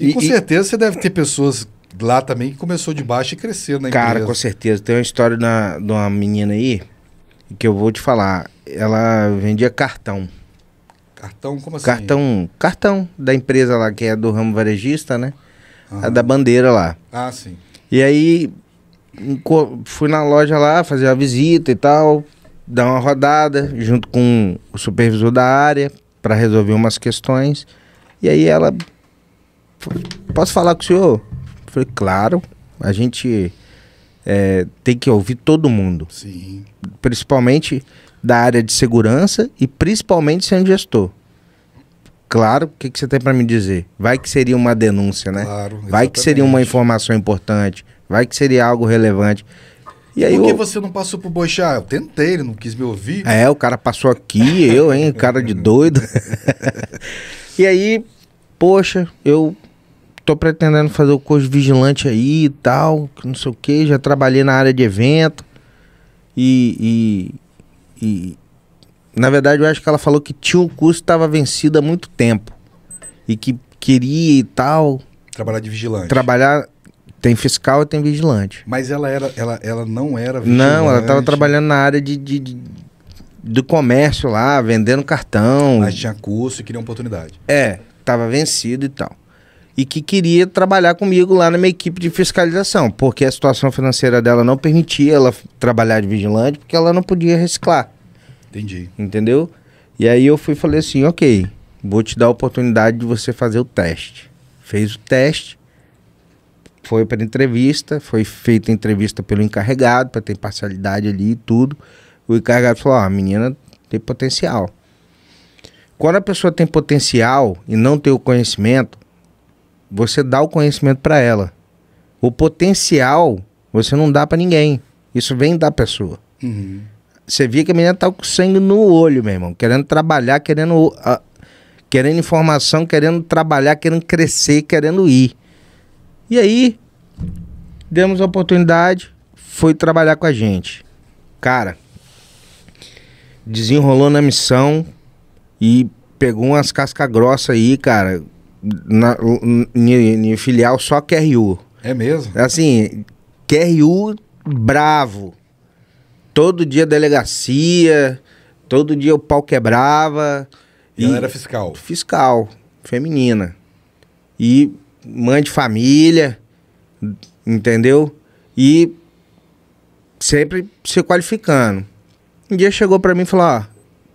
E, e com certeza você deve ter pessoas lá também que começou de baixo e cresceu na empresa Cara, com certeza. Tem uma história na, de uma menina aí que eu vou te falar. Ela vendia cartão. Cartão? Como assim? Cartão, cartão da empresa lá, que é do ramo varejista, né? Uhum. A da bandeira lá. Ah, sim. E aí fui na loja lá fazer a visita e tal, dar uma rodada junto com o supervisor da área para resolver umas questões. E aí ela posso falar com o senhor? Foi falei, claro, a gente é, tem que ouvir todo mundo. Sim. Principalmente da área de segurança e principalmente sendo gestor. Claro, o que, que você tem para me dizer? Vai que seria uma denúncia, né? Claro, Vai que seria uma informação importante, vai que seria algo relevante. E aí, Por que eu... você não passou pro Boixá? Eu tentei, ele não quis me ouvir. É, o cara passou aqui, eu, hein? Cara de doido. e aí, poxa, eu tô pretendendo fazer o curso vigilante aí e tal, não sei o que, já trabalhei na área de evento. E, e, e, na verdade eu acho que ela falou que tinha um curso que estava vencido há muito tempo. E que queria e tal. Trabalhar de vigilante. Trabalhar. Tem fiscal e tem vigilante. Mas ela era, ela, ela não era vigilante. Não, ela estava trabalhando na área de, de, de do comércio lá, vendendo cartão. Mas tinha curso e queria oportunidade. É, tava vencido e tal e que queria trabalhar comigo lá na minha equipe de fiscalização, porque a situação financeira dela não permitia ela trabalhar de vigilante, porque ela não podia reciclar. Entendi. Entendeu? E aí eu fui falei assim, ok, vou te dar a oportunidade de você fazer o teste. Fez o teste, foi para entrevista, foi feita a entrevista pelo encarregado, para ter parcialidade ali e tudo. O encarregado falou, ó, ah, a menina tem potencial. Quando a pessoa tem potencial e não tem o conhecimento, você dá o conhecimento para ela. O potencial você não dá para ninguém. Isso vem da pessoa. Uhum. Você via que a menina tá com sangue no olho, meu irmão, querendo trabalhar, querendo, uh, querendo informação, querendo trabalhar, querendo crescer, querendo ir. E aí, demos a oportunidade, foi trabalhar com a gente. Cara, desenrolou na missão e pegou umas casca grossa aí, cara na, filial só QRU. É mesmo? É assim, QRU bravo. Todo dia delegacia, todo dia o pau quebrava. E ela era fiscal? Fiscal, feminina. E mãe de família, entendeu? E sempre se qualificando. Um dia chegou para mim e falou: ó,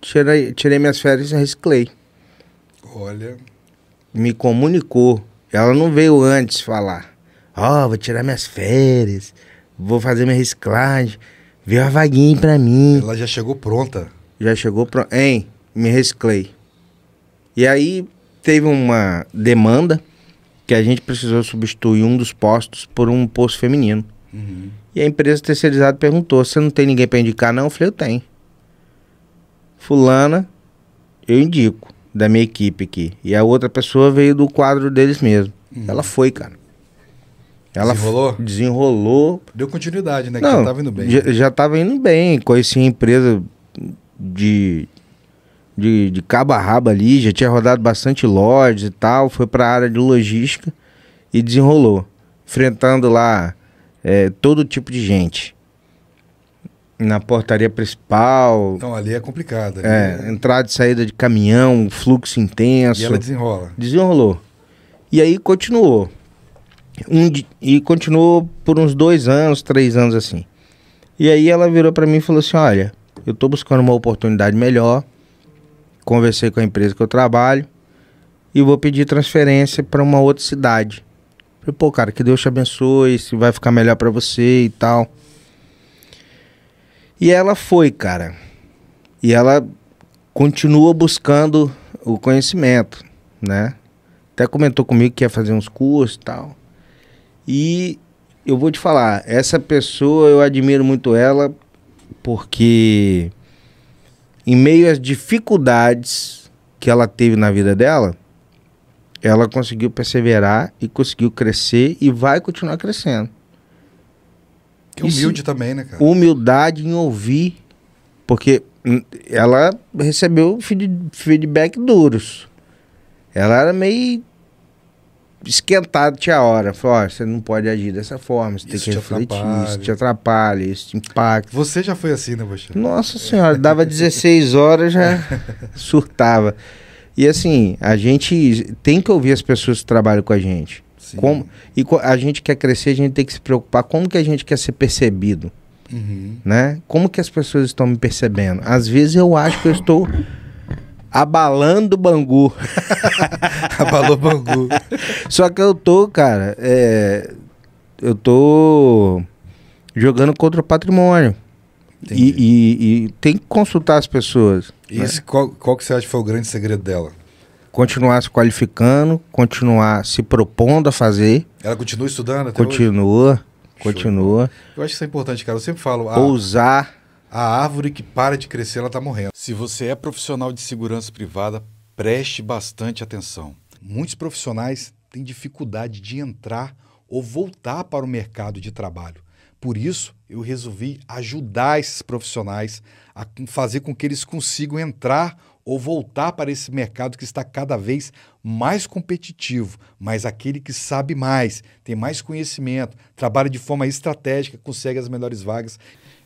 tirei, tirei minhas férias e reciclei. Olha me comunicou. Ela não veio antes falar. Ó, oh, vou tirar minhas férias, vou fazer minha reciclagem, veio a vaguinha pra mim. Ela já chegou pronta. Já chegou pronta. Hein, me reciclei. E aí teve uma demanda que a gente precisou substituir um dos postos por um posto feminino. Uhum. E a empresa terceirizada perguntou: você não tem ninguém para indicar, não? Eu falei: eu tenho. Fulana, eu indico da minha equipe aqui. E a outra pessoa veio do quadro deles mesmo. Uhum. Ela foi, cara. Ela desenrolou? Desenrolou. Deu continuidade, né? Não, que já tava indo bem. Já, né? já tava indo bem. Conheci a empresa de, de, de cabo a rabo ali, já tinha rodado bastante lojas e tal. Foi para a área de logística e desenrolou. Enfrentando lá é, todo tipo de gente na portaria principal. Então ali é complicado. Ali é, é, entrada e saída de caminhão, fluxo intenso. E ela desenrola. Desenrolou. E aí continuou. Um, e continuou por uns dois anos, três anos assim. E aí ela virou para mim e falou assim: Olha, eu tô buscando uma oportunidade melhor. Conversei com a empresa que eu trabalho e vou pedir transferência para uma outra cidade. Falei, pô, cara, que Deus te abençoe, se vai ficar melhor para você e tal. E ela foi, cara. E ela continua buscando o conhecimento, né? Até comentou comigo que ia fazer uns cursos e tal. E eu vou te falar, essa pessoa eu admiro muito ela porque em meio às dificuldades que ela teve na vida dela, ela conseguiu perseverar e conseguiu crescer e vai continuar crescendo. Que humilde também, né, cara? Humildade em ouvir, porque ela recebeu feedback duros. Ela era meio esquentada, tinha hora. Falou, oh, você não pode agir dessa forma, você isso tem que te refletir, atrapalha. isso te atrapalha, isso te impacta. Você já foi assim, né, Bocha? Nossa senhora, dava 16 horas, já surtava. E assim, a gente tem que ouvir as pessoas que trabalham com a gente. Sim. Como, e a gente quer crescer, a gente tem que se preocupar como que a gente quer ser percebido. Uhum. Né? Como que as pessoas estão me percebendo? Às vezes eu acho que eu estou abalando Bangu. Abalou Bangu. Só que eu tô, cara, é, eu tô jogando contra o patrimônio. E, e, e, tem que consultar as pessoas. E né? esse, qual, qual que você acha que foi o grande segredo dela? continuar se qualificando, continuar se propondo a fazer. Ela continua estudando até Continua, hoje? continua. Show. Eu acho que isso é importante, cara. Eu sempre falo... A, Ousar. A árvore que para de crescer, ela está morrendo. Se você é profissional de segurança privada, preste bastante atenção. Muitos profissionais têm dificuldade de entrar ou voltar para o mercado de trabalho. Por isso, eu resolvi ajudar esses profissionais a fazer com que eles consigam entrar ou voltar para esse mercado que está cada vez mais competitivo, mas aquele que sabe mais, tem mais conhecimento, trabalha de forma estratégica, consegue as melhores vagas.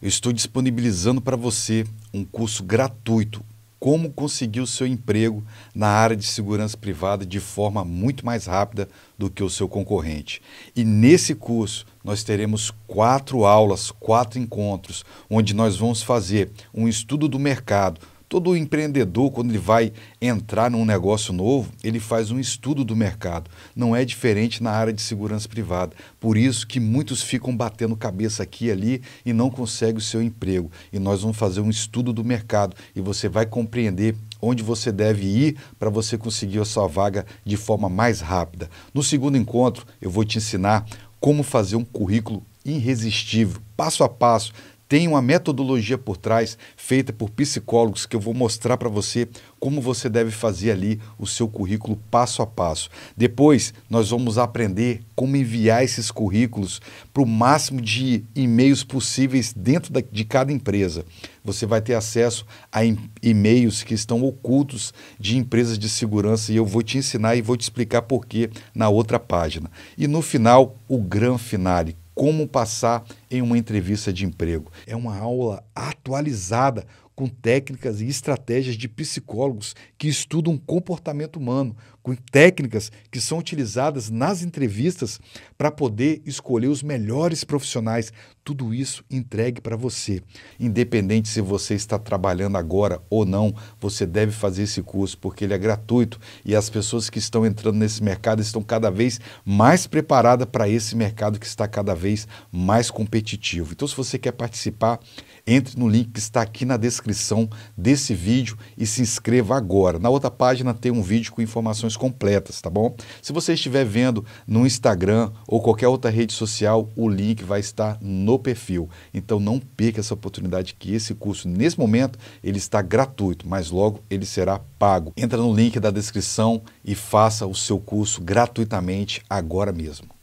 Eu estou disponibilizando para você um curso gratuito, como conseguir o seu emprego na área de segurança privada de forma muito mais rápida do que o seu concorrente. E nesse curso nós teremos quatro aulas, quatro encontros, onde nós vamos fazer um estudo do mercado, Todo empreendedor, quando ele vai entrar num negócio novo, ele faz um estudo do mercado. Não é diferente na área de segurança privada. Por isso que muitos ficam batendo cabeça aqui e ali e não conseguem o seu emprego. E nós vamos fazer um estudo do mercado e você vai compreender onde você deve ir para você conseguir a sua vaga de forma mais rápida. No segundo encontro, eu vou te ensinar como fazer um currículo irresistível, passo a passo, tem uma metodologia por trás feita por psicólogos que eu vou mostrar para você como você deve fazer ali o seu currículo passo a passo. Depois, nós vamos aprender como enviar esses currículos para o máximo de e-mails possíveis dentro da, de cada empresa. Você vai ter acesso a e-mails que estão ocultos de empresas de segurança e eu vou te ensinar e vou te explicar por que na outra página. E no final, o gran finale como passar em uma entrevista de emprego. É uma aula atualizada com técnicas e estratégias de psicólogos que estudam comportamento humano, com técnicas que são utilizadas nas entrevistas para poder escolher os melhores profissionais, tudo isso entregue para você. Independente se você está trabalhando agora ou não, você deve fazer esse curso porque ele é gratuito e as pessoas que estão entrando nesse mercado estão cada vez mais preparadas para esse mercado que está cada vez mais competitivo. Então, se você quer participar, entre no link que está aqui na descrição desse vídeo e se inscreva agora. Na outra página tem um vídeo com informações completas, tá bom? Se você estiver vendo no Instagram ou qualquer outra rede social, o link vai estar no perfil. Então não perca essa oportunidade que esse curso, nesse momento, ele está gratuito, mas logo ele será pago. Entra no link da descrição e faça o seu curso gratuitamente agora mesmo.